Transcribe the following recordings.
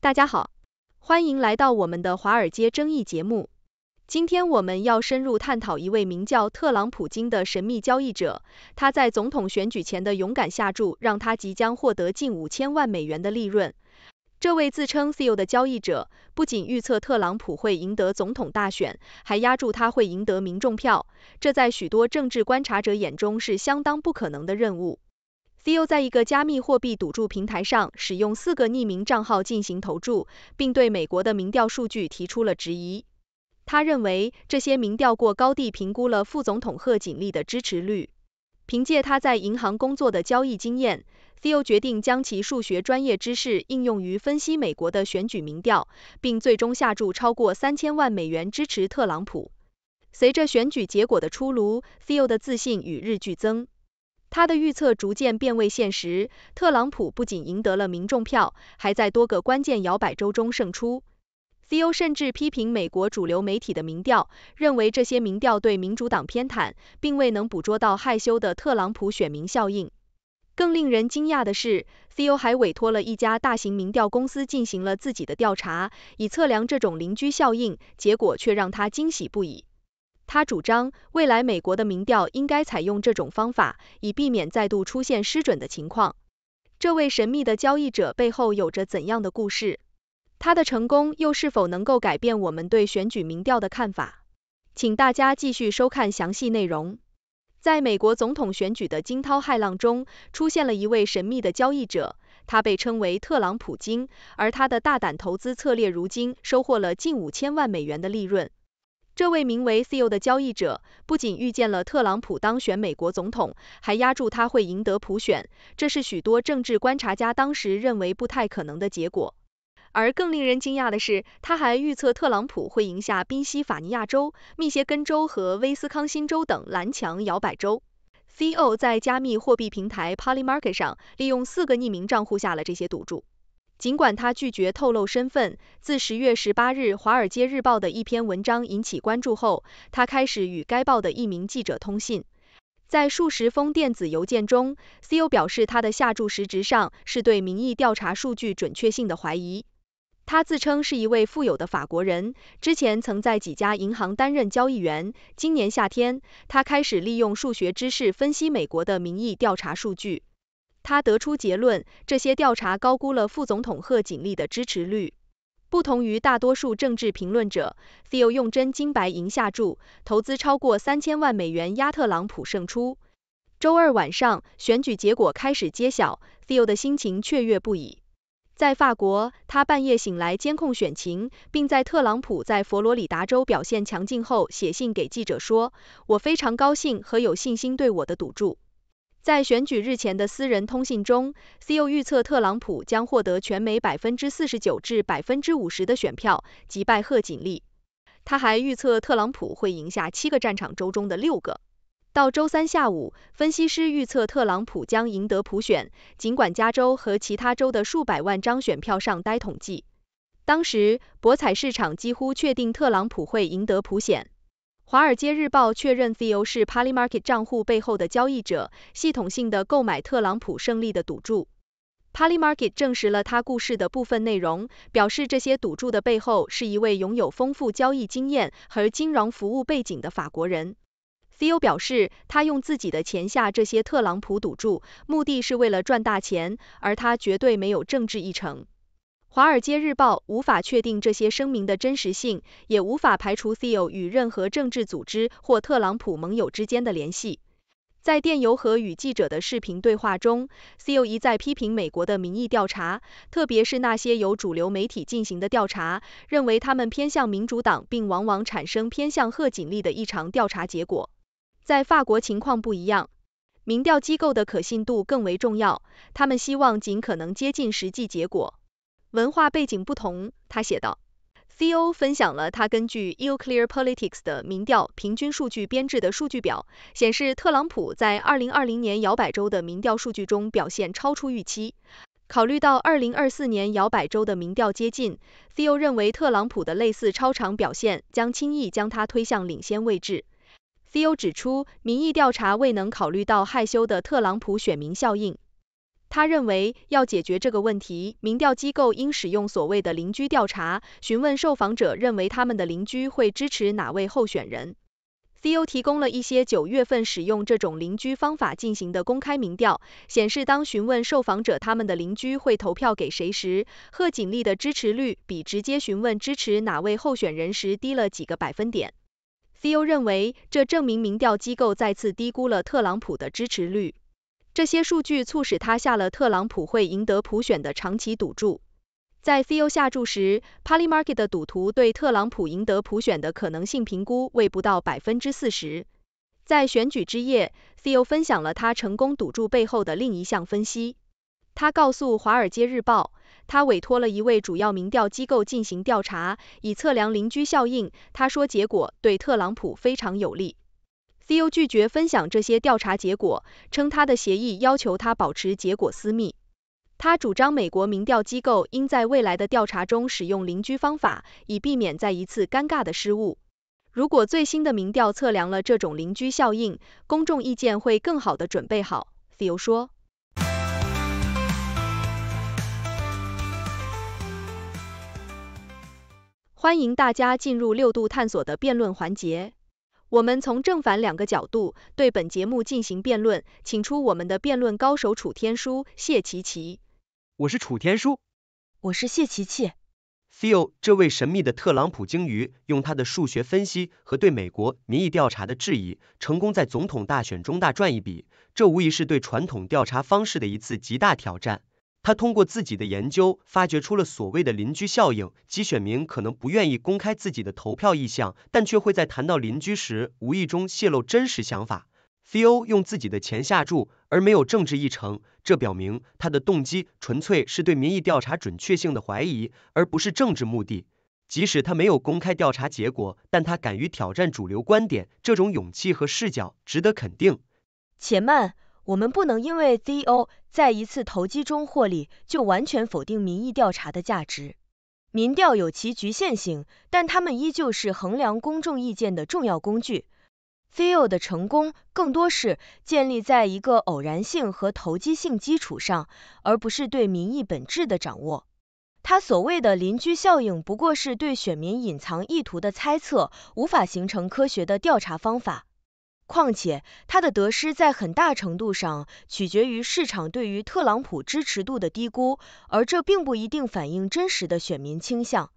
大家好，欢迎来到我们的华尔街争议节目。今天我们要深入探讨一位名叫特朗普金的神秘交易者，他在总统选举前的勇敢下注，让他即将获得近五千万美元的利润。这位自称 CEO 的交易者不仅预测特朗普会赢得总统大选，还压住他会赢得民众票，这在许多政治观察者眼中是相当不可能的任务。t h e o 在一个加密货币赌注平台上使用四个匿名账号进行投注，并对美国的民调数据提出了质疑。他认为这些民调过高地评估了副总统贺锦丽的支持率。凭借他在银行工作的交易经验 t h e o 决定将其数学专业知识应用于分析美国的选举民调，并最终下注超过三千万美元支持特朗普。随着选举结果的出炉 t h e o 的自信与日俱增。他的预测逐渐变为现实，特朗普不仅赢得了民众票，还在多个关键摇摆州中胜出。CEO 甚至批评美国主流媒体的民调，认为这些民调对民主党偏袒，并未能捕捉到害羞的特朗普选民效应。更令人惊讶的是，CEO 还委托了一家大型民调公司进行了自己的调查，以测量这种邻居效应，结果却让他惊喜不已。他主张未来美国的民调应该采用这种方法，以避免再度出现失准的情况。这位神秘的交易者背后有着怎样的故事？他的成功又是否能够改变我们对选举民调的看法？请大家继续收看详细内容。在美国总统选举的惊涛骇浪中，出现了一位神秘的交易者，他被称为“特朗普金”，而他的大胆投资策略如今收获了近五千万美元的利润。这位名为 CEO 的交易者不仅预见了特朗普当选美国总统，还压住他会赢得普选，这是许多政治观察家当时认为不太可能的结果。而更令人惊讶的是，他还预测特朗普会赢下宾夕法尼亚州、密歇根州和威斯康星州等蓝墙摇摆州。CEO 在加密货币平台 Polymarket 上利用四个匿名账户下了这些赌注。尽管他拒绝透露身份，自十月十八日《华尔街日报》的一篇文章引起关注后，他开始与该报的一名记者通信。在数十封电子邮件中，CEO 表示他的下注实质上是对民意调查数据准确性的怀疑。他自称是一位富有的法国人，之前曾在几家银行担任交易员。今年夏天，他开始利用数学知识分析美国的民意调查数据。他得出结论，这些调查高估了副总统贺锦丽的支持率。不同于大多数政治评论者 f e o 用真金白银下注，投资超过三千万美元压特朗普胜出。周二晚上，选举结果开始揭晓 f e o 的心情雀跃不已。在法国，他半夜醒来监控选情，并在特朗普在佛罗里达州表现强劲后，写信给记者说：“我非常高兴和有信心对我的赌注。”在选举日前的私人通信中，CEO 预测特朗普将获得全美百分之四十九至百分之五十的选票，击败贺锦丽。他还预测特朗普会赢下七个战场州中的六个。到周三下午，分析师预测特朗普将赢得普选，尽管加州和其他州的数百万张选票尚待统计。当时，博彩市场几乎确定特朗普会赢得普选。《华尔街日报》确认 t h e o 是 p o l y Market 账户背后的交易者，系统性的购买特朗普胜利的赌注。p o l y Market 证实了他故事的部分内容，表示这些赌注的背后是一位拥有丰富交易经验和金融服务背景的法国人。t h e o 表示，他用自己的钱下这些特朗普赌注，目的是为了赚大钱，而他绝对没有政治议程。《华尔街日报》无法确定这些声明的真实性，也无法排除 Theo 与任何政治组织或特朗普盟友之间的联系。在电邮和与记者的视频对话中 c e o 一再批评美国的民意调查，特别是那些由主流媒体进行的调查，认为他们偏向民主党，并往往产生偏向贺锦丽的异常调查结果。在法国情况不一样，民调机构的可信度更为重要，他们希望尽可能接近实际结果。文化背景不同，他写道。C.O. 分享了他根据 Eucler Politics 的民调平均数据编制的数据表，显示特朗普在2020年摇摆州的民调数据中表现超出预期。考虑到2024年摇摆州的民调接近，C.O. 认为特朗普的类似超常表现将轻易将他推向领先位置。C.O. 指出，民意调查未能考虑到害羞的特朗普选民效应。他认为，要解决这个问题，民调机构应使用所谓的“邻居调查”，询问受访者认为他们的邻居会支持哪位候选人。c o 提供了一些九月份使用这种邻居方法进行的公开民调，显示当询问受访者他们的邻居会投票给谁时，贺锦丽的支持率比直接询问支持哪位候选人时低了几个百分点。c o 认为，这证明民调机构再次低估了特朗普的支持率。这些数据促使他下了特朗普会赢得普选的长期赌注。在 CEO 下注时 p a l y Market 的赌徒对特朗普赢得普选的可能性评估为不到百分之四十。在选举之夜，CEO 分享了他成功赌注背后的另一项分析。他告诉《华尔街日报》，他委托了一位主要民调机构进行调查，以测量邻居效应。他说，结果对特朗普非常有利。Feio 拒绝分享这些调查结果，称他的协议要求他保持结果私密。他主张美国民调机构应在未来的调查中使用邻居方法，以避免在一次尴尬的失误。如果最新的民调测量了这种邻居效应，公众意见会更好的准备好 f e o 说。欢迎大家进入六度探索的辩论环节。我们从正反两个角度对本节目进行辩论，请出我们的辩论高手楚天舒、谢琪琪。我是楚天舒，我是谢琪琪。Feel 这位神秘的特朗普鲸鱼，用他的数学分析和对美国民意调查的质疑，成功在总统大选中大赚一笔，这无疑是对传统调查方式的一次极大挑战。他通过自己的研究发掘出了所谓的邻居效应，即选民可能不愿意公开自己的投票意向，但却会在谈到邻居时无意中泄露真实想法。e 欧用自己的钱下注，而没有政治议程，这表明他的动机纯粹是对民意调查准确性的怀疑，而不是政治目的。即使他没有公开调查结果，但他敢于挑战主流观点，这种勇气和视角值得肯定。且慢。我们不能因为 CEO 在一次投机中获利，就完全否定民意调查的价值。民调有其局限性，但他们依旧是衡量公众意见的重要工具。CEO 的成功更多是建立在一个偶然性和投机性基础上，而不是对民意本质的掌握。他所谓的邻居效应，不过是对选民隐藏意图的猜测，无法形成科学的调查方法。况且，他的得失在很大程度上取决于市场对于特朗普支持度的低估，而这并不一定反映真实的选民倾向。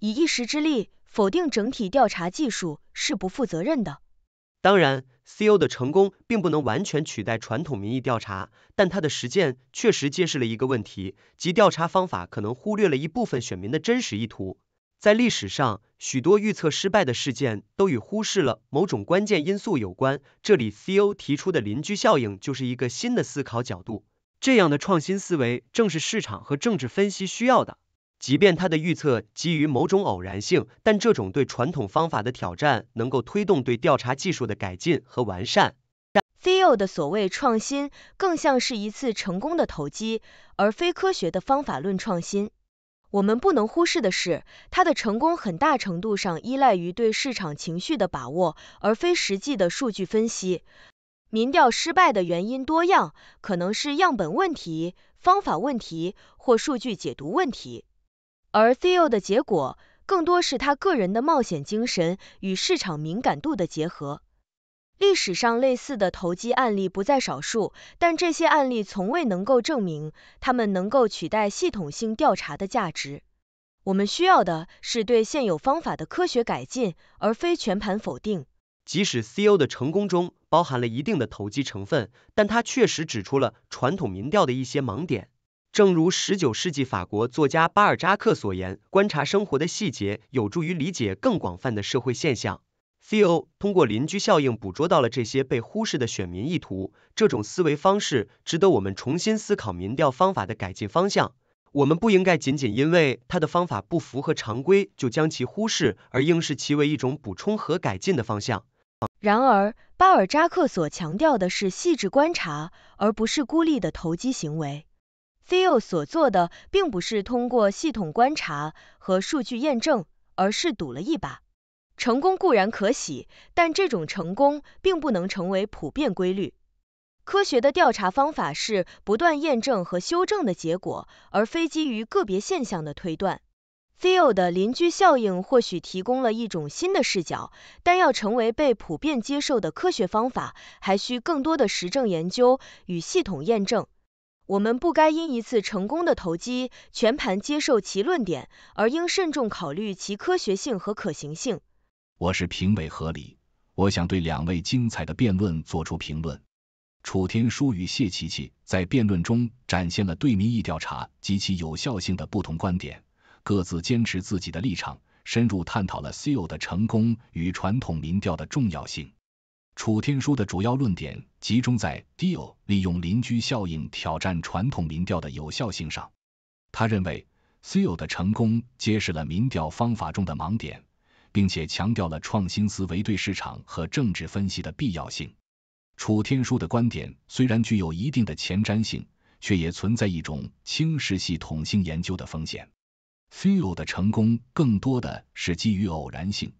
以一时之力否定整体调查技术是不负责任的。当然，C.O. 的成功并不能完全取代传统民意调查，但他的实践确实揭示了一个问题，即调查方法可能忽略了一部分选民的真实意图。在历史上，许多预测失败的事件都与忽视了某种关键因素有关。这里，C.O. 提出的邻居效应就是一个新的思考角度。这样的创新思维正是市场和政治分析需要的。即便他的预测基于某种偶然性，但这种对传统方法的挑战能够推动对调查技术的改进和完善。C.O. 的所谓创新，更像是一次成功的投机，而非科学的方法论创新。我们不能忽视的是，他的成功很大程度上依赖于对市场情绪的把握，而非实际的数据分析。民调失败的原因多样，可能是样本问题、方法问题或数据解读问题。而 t h e o 的结果，更多是他个人的冒险精神与市场敏感度的结合。历史上类似的投机案例不在少数，但这些案例从未能够证明它们能够取代系统性调查的价值。我们需要的是对现有方法的科学改进，而非全盘否定。即使 c o 的成功中包含了一定的投机成分，但它确实指出了传统民调的一些盲点。正如19世纪法国作家巴尔扎克所言，观察生活的细节有助于理解更广泛的社会现象。t h e o 通过邻居效应捕捉到了这些被忽视的选民意图，这种思维方式值得我们重新思考民调方法的改进方向。我们不应该仅仅因为他的方法不符合常规就将其忽视，而应视其为一种补充和改进的方向。然而，巴尔扎克所强调的是细致观察，而不是孤立的投机行为。t h e o 所做的并不是通过系统观察和数据验证，而是赌了一把。成功固然可喜，但这种成功并不能成为普遍规律。科学的调查方法是不断验证和修正的结果，而非基于个别现象的推断。Theo 的邻居效应或许提供了一种新的视角，但要成为被普遍接受的科学方法，还需更多的实证研究与系统验证。我们不该因一次成功的投机全盘接受其论点，而应慎重考虑其科学性和可行性。我是评委何礼，我想对两位精彩的辩论做出评论。楚天舒与谢琪琪在辩论中展现了对民意调查及其有效性的不同观点，各自坚持自己的立场，深入探讨了 c e a l 的成功与传统民调的重要性。楚天舒的主要论点集中在 deal 利用邻居效应挑战传统民调的有效性上，他认为 c e a l 的成功揭示了民调方法中的盲点。并且强调了创新思维对市场和政治分析的必要性。楚天书的观点虽然具有一定的前瞻性，却也存在一种轻视系统性研究的风险。Feel 的成功更多的是基于偶然性，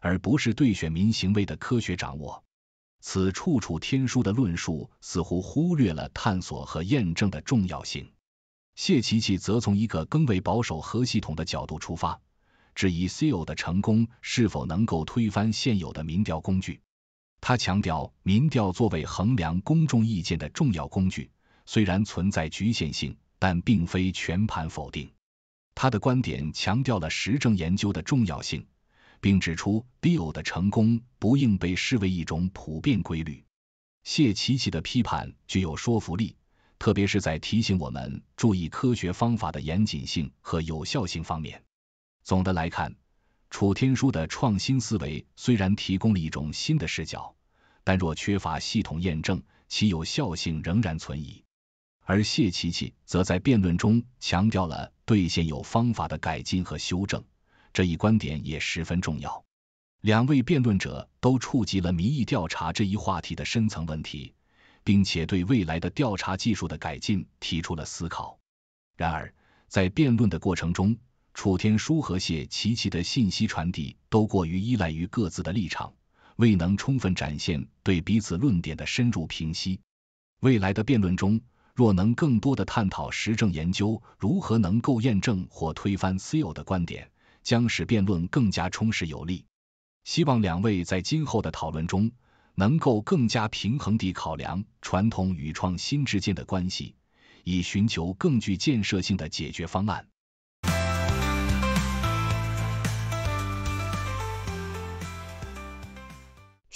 而不是对选民行为的科学掌握。此处楚天书的论述似乎忽略了探索和验证的重要性。谢琪琪则从一个更为保守和系统的角度出发。质疑 C.O. 的成功是否能够推翻现有的民调工具？他强调，民调作为衡量公众意见的重要工具，虽然存在局限性，但并非全盘否定。他的观点强调了实证研究的重要性，并指出 C.O. 的成功不应被视为一种普遍规律。谢琪琪的批判具有说服力，特别是在提醒我们注意科学方法的严谨性和有效性方面。总的来看，楚天舒的创新思维虽然提供了一种新的视角，但若缺乏系统验证，其有效性仍然存疑。而谢琪琪则在辩论中强调了对现有方法的改进和修正，这一观点也十分重要。两位辩论者都触及了民意调查这一话题的深层问题，并且对未来的调查技术的改进提出了思考。然而，在辩论的过程中，楚天书和谢琪琪的信息传递都过于依赖于各自的立场，未能充分展现对彼此论点的深入评析。未来的辩论中，若能更多的探讨实证研究如何能够验证或推翻 CIO 的观点，将使辩论更加充实有力。希望两位在今后的讨论中，能够更加平衡地考量传统与创新之间的关系，以寻求更具建设性的解决方案。